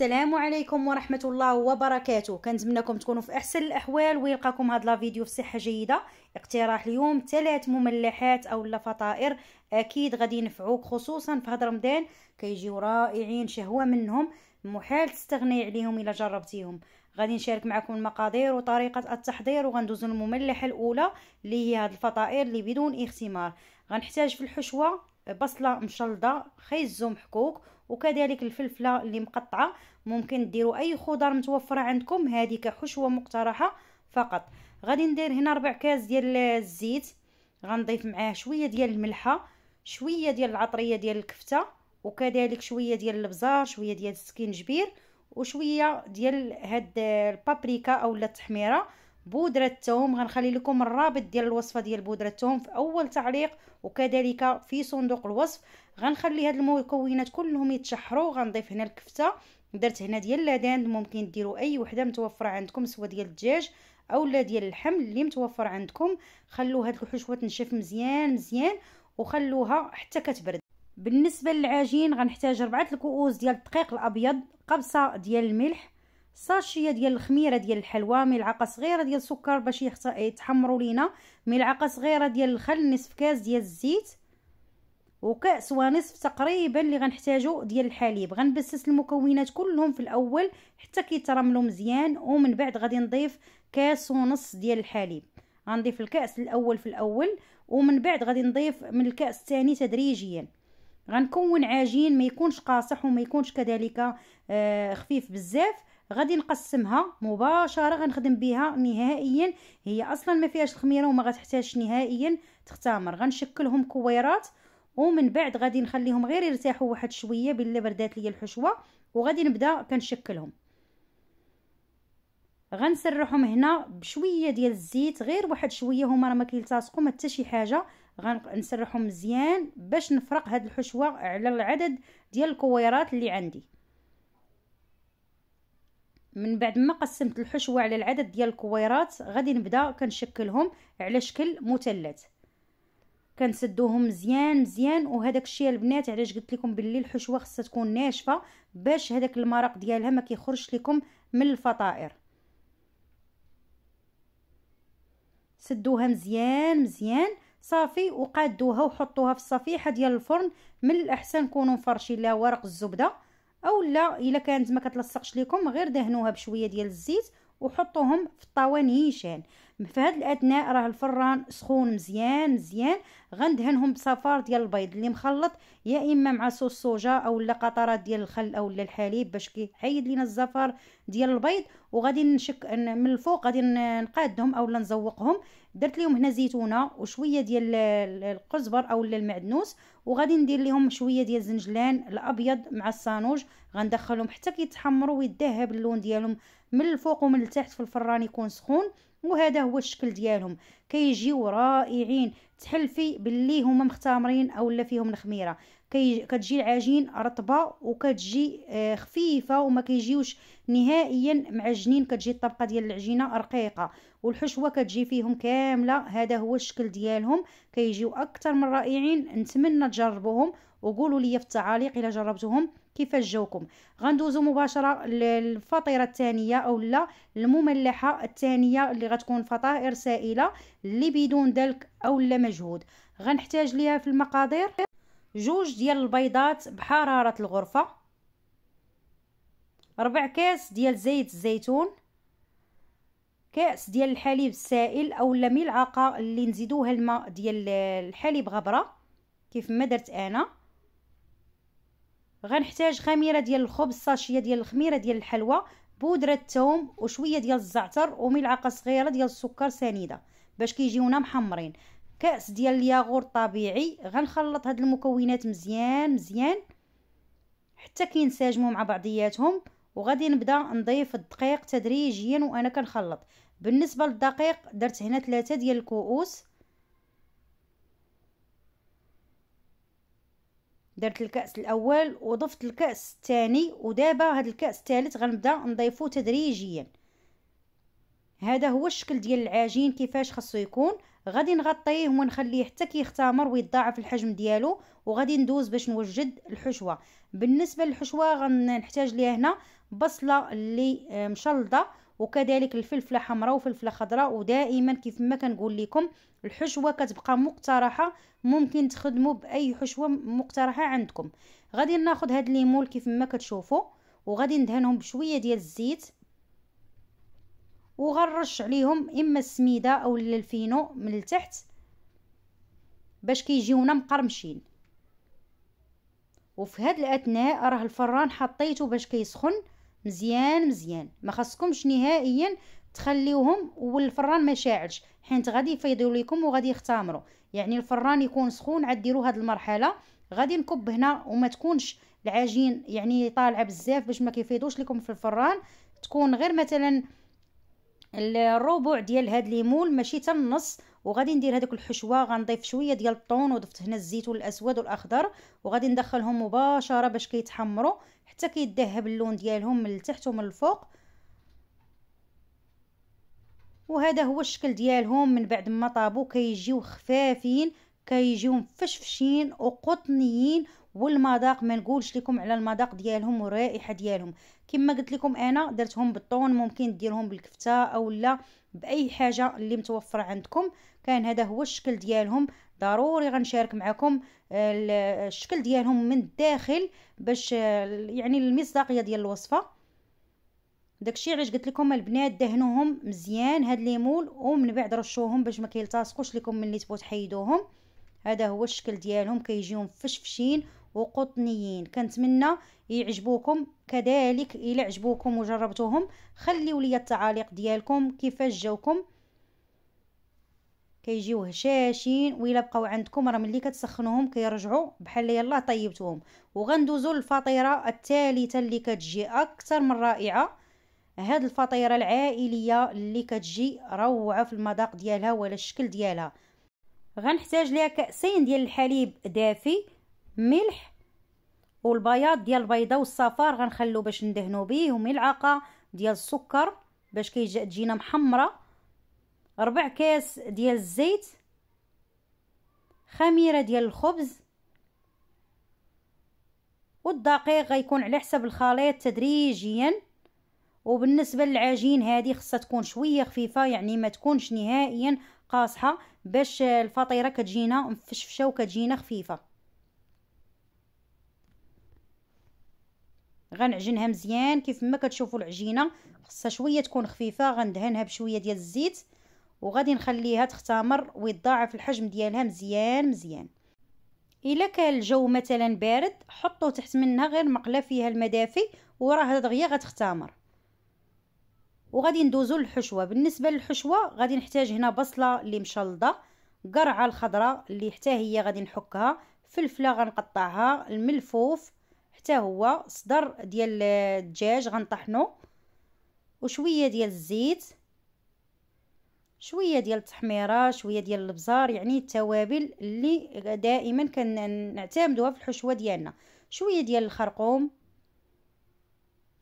السلام عليكم ورحمه الله وبركاته كنتمنىكم تكونوا في احسن الاحوال ويلقاكم هاد الفيديو في صحه جيده اقتراح اليوم ثلاث مملحات اولا فطائر اكيد غادي ينفعوك خصوصا في هاد رمضان كيجيو رائعين شهوه منهم محال تستغني عليهم الا جربتيهم غادي نشارك معكم المقادير وطريقه التحضير وغندوزو للمملحه الاولى اللي هي هاد الفطائر اللي بدون اختمار غنحتاج في الحشوه بصله مشلده خيزو محكوك وكذلك الفلفله اللي مقطعه ممكن ديروا اي خضر متوفره عندكم هذه كحشوه مقترحه فقط غادي ندير هنا ربع كاس ديال الزيت غنضيف معاه شويه ديال الملحه شويه ديال العطريه ديال الكفته وكذلك شويه ديال البزار شويه ديال السكينجبير وشويه ديال هاد البابريكا اولا التحميره بودرة التوم غنخلي لكم الرابط ديال الوصفة ديال بودرة التوم في أول تعليق وكذلك في صندوق الوصف غنخلي هاد المكونات كلهم يتشحروا غنضيف هنا الكفتة درت هنا ديال لادان ممكن ديروا أي وحدة متوفرة عندكم سواء ديال الدجاج اولا ديال اللحم اللي متوفر عندكم خلو هاد الحشوه تنشف مزيان مزيان وخلوها حتى كتبرد بالنسبه للعجين غنحتاج ربعة الكؤوس ديال الدقيق الابيض قبصه ديال الملح ساشيه ديال الخميره ديال الحلوى ملعقه صغيره ديال السكر باش يتحمروا لينا ملعقه صغيره ديال الخل نصف كاس ديال الزيت وكاس ونصف تقريبا اللي غنحتاجو ديال الحليب غنبسس المكونات كلهم في الاول حتى كيترملوا مزيان ومن بعد غادي نضيف كاس ونص ديال الحليب غنضيف الكاس الاول في الاول ومن بعد غادي نضيف من الكاس الثاني تدريجيا غنكون عجين ما يكونش قاصح وما يكونش كذلك آه، خفيف بزاف غادي نقسمها مباشره غنخدم بها نهائيا هي اصلا ما فيهاش الخميره وما غتحتاجش نهائيا تختمر غنشكلهم كويرات ومن بعد غادي نخليهم غير يرتاحوا واحد شويه بلا بردات ليا الحشوه وغادي نبدا كنشكلهم غنسرحهم هنا بشويه ديال الزيت غير واحد شويه هما راه ما كيلتصقوا ما حتى شي حاجه غنسرحهم مزيان باش نفرق هاد الحشوه على العدد ديال الكويرات اللي عندي من بعد ما قسمت الحشوه على العدد ديال الكويرات غادي نبدا كنشكلهم على شكل مثلث كنسدوهم مزيان مزيان وهذاك الشيء البنات علاش قلت لكم باللي الحشوه خاصها تكون ناشفه باش هذاك المرق ديالها ما كيخرجش لكم من الفطائر سدوها مزيان مزيان صافي وقادوها وحطوها في الصفيحه ديال الفرن من الاحسن كونوا مفرشين لها ورق الزبده او لا الا كانت ما كتلصقش لكم غير دهنوها بشويه ديال الزيت وحطوهم في الطاوه نيشان في هاد الاثناء راه الفران سخون مزيان مزيان غندهنهم بصفار ديال البيض اللي مخلط يا اما مع صوص صوجا اولا قطرات ديال الخل اولا الحليب باش كيحيد لينا الزفار ديال البيض وغادي نشك من الفوق غادي نقادهم اولا نزوقهم درت لهم هنا زيتونه وشويه ديال القزبر او المعدنوس وغادي ندير لهم شويه ديال الزنجلان الابيض مع الصانوج غندخلهم حتى كيتحمروا ويذهب اللون ديالهم من الفوق ومن التحت في الفران يكون سخون وهذا هو الشكل ديالهم كيجيو رائعين تحلفي باللي هما مختمرين اولا فيهم الخميره كي كتجي العجين رطبه وكتجي آه، خفيفه وما كيجيوش نهائيا معجنين كتجي الطبقه ديال العجينه رقيقه والحشوه كتجي فيهم كامله هذا هو الشكل ديالهم كيجيو اكثر من رائعين نتمنى تجربوهم وقولوا لي في التعاليق الا جربتوهم كيفاش جاوكم غندوزو مباشره للفطيره الثانيه او لا المملحه الثانيه اللي غتكون فطائر سائله اللي بدون دلك او لا مجهود غنحتاج ليها في المقادير جوج ديال البيضات بحراره الغرفه ربع كاس ديال زيت الزيتون كاس ديال الحليب السائل اولا ملعقه اللي نزيدوها الماء ديال الحليب غبره كيف ما درت انا غنحتاج خميره ديال الخبز ساشيه ديال الخميره ديال الحلوى بودره الثوم وشويه ديال الزعتر وملعقه صغيره ديال السكر سنيده باش كيجيونا محمرين كاس ديال الياغور طبيعي غنخلط هاد المكونات مزيان مزيان حتى كينسجموا مع بعضياتهم وغادي نبدا نضيف الدقيق تدريجيا وانا كنخلط بالنسبه للدقيق درت هنا ثلاثة ديال الكؤوس درت الكاس الاول وضفت الكاس الثاني ودابا هاد الكاس الثالث غنبدا نضيفو تدريجيا هذا هو الشكل ديال العجين كيفاش خاصو يكون غادي نغطيه ونخليه حتى كيختمر ويتضاعف الحجم ديالو وغادي ندوز باش نوجد الحشوه بالنسبه للحشوه غنحتاج ليها هنا بصله اللي آه، مشلضه وكذلك الفلفله حمراء وفلفله خضراء ودائما كيف ما كنقول لكم الحشوه كتبقى مقترحه ممكن تخدموا باي حشوه مقترحه عندكم غادي ناخذ هاد الليمون كيف ما كتشوفوا وغادي ندهنهم بشويه ديال الزيت وغنرش عليهم اما السميده او الفينو من التحت باش كيجيونا مقرمشين وفي هاد الاثناء راه الفران حطيته باش كيسخن مزيان مزيان ما خاصكمش نهائيا تخليوهم والفران ما شاعلش حيت غادي يفيضوا لكم وغادي يختمروا يعني الفران يكون سخون عاد ديروا هذه المرحله غادي نكب هنا وما تكونش العجين يعني طالعه بزاف باش ما كيفيضوش لكم في الفران تكون غير مثلا الربع ديال هاد الليمون ماشي تا النص وغادي ندير هذوك الحشوه غنضيف شويه ديال الطون وضفت هنا الزيتون الاسود والاخضر وغادي ندخلهم مباشره باش كيتحمروا حتى كيدهب اللون ديالهم من التحت ومن الفوق وهذا هو الشكل ديالهم من بعد ما طابو كيجيو خفافين كيجيو مفشفشين وقطنيين والمذاق ما نقولش لكم على المذاق ديالهم والرائحه ديالهم كما قلت لكم انا درتهم بالطون ممكن ديرهم بالكفته اولا باي حاجه اللي متوفره عندكم كان هذا هو الشكل ديالهم ضروري غنشارك معكم آه، الشكل ديالهم من الداخل باش آه، يعني المصداقيه ديال الوصفه داكشي علاش قلت لكم البنات دهنوهم مزيان هاد ليمول ومن بعد رشوهم باش ما كيلتصقوش لكم ملي تبغوا تحيدوهم هذا هو الشكل ديالهم كيجيهم فشفشين وقطنيين كنتمنى يعجبوكم كذلك الى عجبوكم وجربتوهم خليو لي التعاليق ديالكم كيفاش جاوكم كيجيو هشاشين الى بقاو عندكم راه ملي كتسخنوهم كيرجعوا بحال يلا طيبتوهم وغندوزوا للفطيره الثالثه اللي كتجي اكثر من رائعه هاد الفطيره العائليه اللي كتجي روعه في المذاق ديالها ولا الشكل ديالها غنحتاج ليها كاسين ديال الحليب دافي ملح والبياض ديال البيضه والصفار غنخلو باش ندهنو بيه وملعقه ديال السكر باش كيجي تجينا محمره ربع كاس ديال الزيت خميره ديال الخبز والدقيق غيكون على حسب الخليط تدريجيا وبالنسبه للعجين هذه خصها تكون شويه خفيفه يعني ما تكونش نهائيا قاصحه باش الفطيره كتجينا مفشفشه وكتجينا خفيفه غنعجنها مزيان كيف ما كتشوفوا العجينه خصها شويه تكون خفيفه غندهنها بشويه ديال الزيت وغادي نخليها تختمر ويتضاعف الحجم ديالها مزيان مزيان الا كان الجو مثلا بارد حطوا تحت منها غير مقله فيها المدافي وراها دغيا غتختمر وغادي ندوزو للحشوه بالنسبه للحشوه غادي نحتاج هنا بصله اللي مشلضه قرعه الخضراء اللي حتى هي غادي نحكها فلفله غنقطعها الملفوف حتى هو صدر ديال الدجاج غنطحنو وشويه ديال الزيت شويه ديال التحميره شويه ديال البزار يعني التوابل اللي دائما كنعتمدوها في الحشوه ديالنا شويه ديال الخرقوم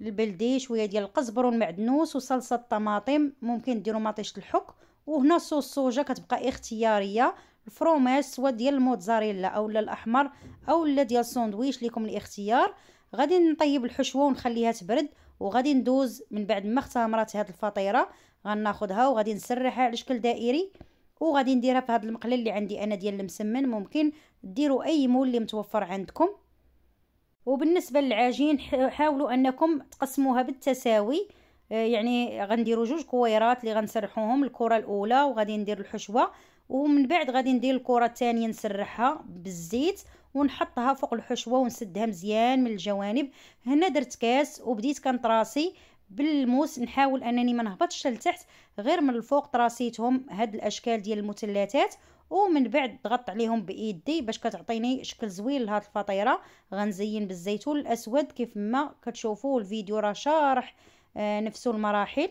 البلدي شويه ديال القزبر والمعدنوس وصلصه الطماطم ممكن ديروا مطيشه الحك وهنا صوص الصوجه كتبقى اختياريه الفروماج سواء ديال الموتزاريلا اولا الاحمر اولا ديال الساندويش ليكم الاختيار غادي نطيب الحشوه ونخليها تبرد وغادي ندوز من بعد ما اختمرات هاد الفطيره غناخدها وغادي نسرحها على شكل دائري وغادي نديرها في هاد المقله اللي عندي انا ديال المسمن ممكن ديروا اي مول اللي متوفر عندكم وبالنسبه للعجين حاولوا انكم تقسموها بالتساوي آه، يعني غنديروا جوج كويرات اللي غنسرحوهم الكره الاولى وغادي ندير الحشوه ومن بعد غادي ندير الكره الثانيه نسرحها بالزيت ونحطها فوق الحشوه ونسدها مزيان من الجوانب هنا درت كاس وبديت كنطراسي بالموس نحاول انني ما نهبطش لتحت غير من الفوق طراسيتهم هاد الاشكال ديال المثلثات ومن بعد ضغطت عليهم بايدي باش كتعطيني شكل زوين لهاد الفطيره غنزين بالزيتون الاسود كيف ما كتشوفوا الفيديو راه شارح آه نفسه المراحل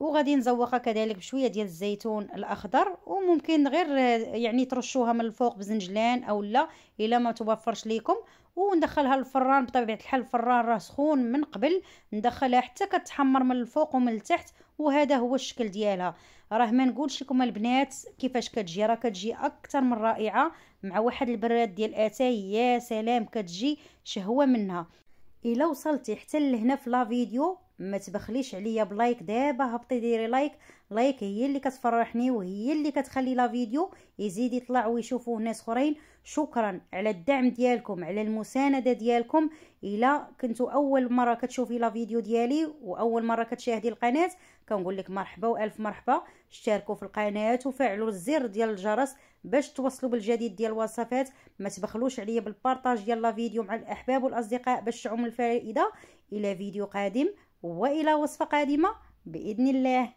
وغادي نزوقها كذلك بشويه ديال الزيتون الاخضر وممكن غير آه، يعني ترشوها من الفوق بزنجلان او لا الا ما توفرش ليكم وندخلها للفران بطبيعه الحال الفران راه سخون من قبل ندخلها حتى كتحمر من الفوق ومن التحت وهذا هو الشكل ديالها راه ما نقولش لكم البنات كيفاش كتجي راه كتجي اكثر من رائعه مع واحد البراد ديال اتاي يا سلام كتجي شهوه منها الا وصلتي حتى لهنا في لا فيديو ما تبخليش عليا بلايك دابا هبطي ديري لايك لايك هي اللي كتفرحني وهي اللي كتخلي لا فيديو يزيد يطلع ويشوفوه ناس اخرين شكرا على الدعم ديالكم على المسانده ديالكم الا كنتو اول مره كتشوفي لا فيديو ديالي واول مره كتشاهدي القناه كنقول لك مرحبا والف مرحبا اشتركوا في القناه وفعلوا الزر ديال الجرس باش توصلوا بالجديد ديال الوصفات ما تبخلوش عليا بالبارطاج ديال لا فيديو مع الاحباب والاصدقاء باش تعم الفائده الى فيديو قادم والى وصفه قادمه باذن الله